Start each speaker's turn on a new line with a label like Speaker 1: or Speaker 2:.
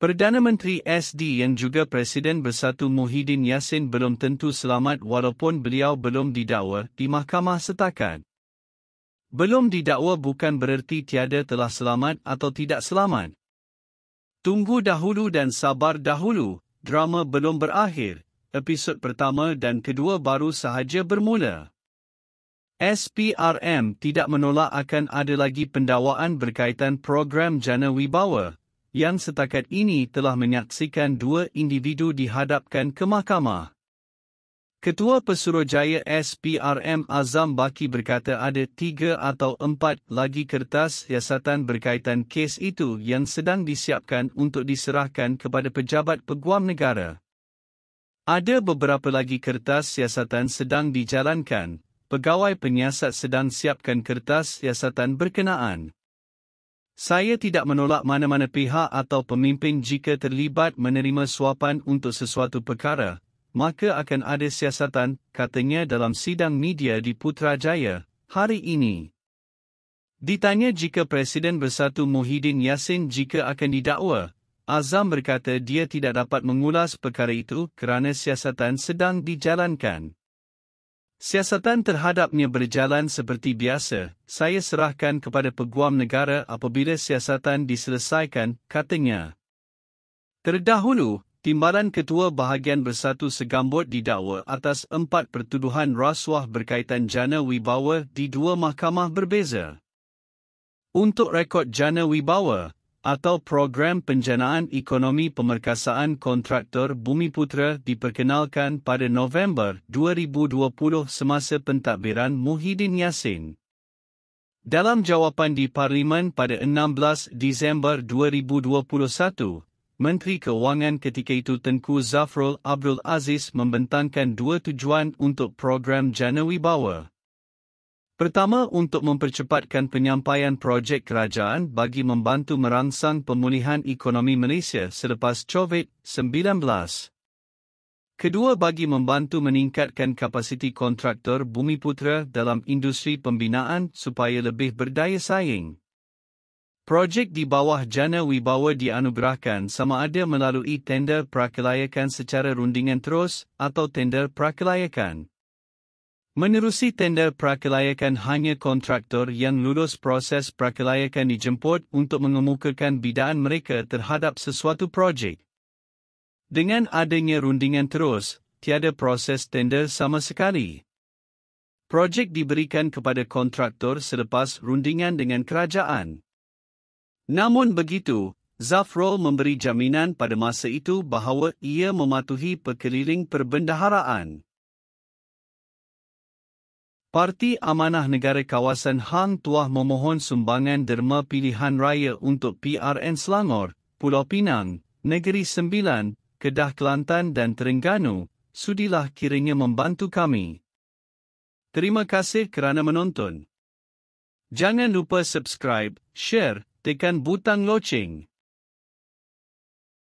Speaker 1: Perdana Menteri SD yang juga Presiden Bersatu Muhyiddin Yassin belum tentu selamat walaupun beliau belum didakwa di mahkamah setakat. Belum didakwa bukan bererti tiada telah selamat atau tidak selamat. Tunggu dahulu dan sabar dahulu, drama belum berakhir. Episod pertama dan kedua baru sahaja bermula. SPRM tidak menolak akan ada lagi pendakwaan berkaitan program jana wibawa, yang setakat ini telah menyaksikan dua individu dihadapkan ke mahkamah. Ketua Pesuruhjaya SPRM Azam Baki berkata ada tiga atau empat lagi kertas siasatan berkaitan kes itu yang sedang disiapkan untuk diserahkan kepada pejabat peguam negara. Ada beberapa lagi kertas siasatan sedang dijalankan, pegawai penyiasat sedang siapkan kertas siasatan berkenaan. Saya tidak menolak mana-mana pihak atau pemimpin jika terlibat menerima suapan untuk sesuatu perkara, maka akan ada siasatan, katanya dalam sidang media di Putrajaya, hari ini. Ditanya jika Presiden Bersatu Muhyiddin Yassin jika akan didakwa, Azam berkata dia tidak dapat mengulas perkara itu kerana siasatan sedang dijalankan. Siasatan terhadapnya berjalan seperti biasa, saya serahkan kepada peguam negara apabila siasatan diselesaikan, katanya. Terdahulu, timbalan ketua bahagian bersatu segambut didakwa atas empat pertuduhan rasuah berkaitan jana wibawa di dua mahkamah berbeza. Untuk rekod jana wibawa, atau Program Penjanaan Ekonomi Pemerkasaan Kontraktor Bumi Putra diperkenalkan pada November 2020 semasa pentadbiran Muhyiddin Yassin. Dalam jawapan di Parlimen pada 16 Disember 2021, Menteri Keuangan ketika itu Tengku Zafrul Abdul Aziz membentangkan dua tujuan untuk program Janawi Bawah. Pertama untuk mempercepatkan penyampaian projek kerajaan bagi membantu merangsang pemulihan ekonomi Malaysia selepas COVID-19. Kedua bagi membantu meningkatkan kapasiti kontraktor bumi Putra dalam industri pembinaan supaya lebih berdaya saing. Projek di bawah jana wibawa dianugerahkan sama ada melalui tender prakelayakan secara rundingan terus atau tender prakelayakan. Menerusi tender prakelayakan hanya kontraktor yang lulus proses prakelayakan dijemput untuk mengemukakan bidaan mereka terhadap sesuatu projek. Dengan adanya rundingan terus, tiada proses tender sama sekali. Projek diberikan kepada kontraktor selepas rundingan dengan kerajaan. Namun begitu, Zafrol memberi jaminan pada masa itu bahawa ia mematuhi perkeliling perbendaharaan. Parti Amanah Negara Kawasan Hang Tuah memohon sumbangan derma pilihan raya untuk PRN Selangor, Pulau Pinang, Negeri Sembilan, Kedah Kelantan dan Terengganu, sudilah kiranya membantu kami. Terima kasih kerana menonton. Jangan lupa subscribe, share, tekan butang loceng.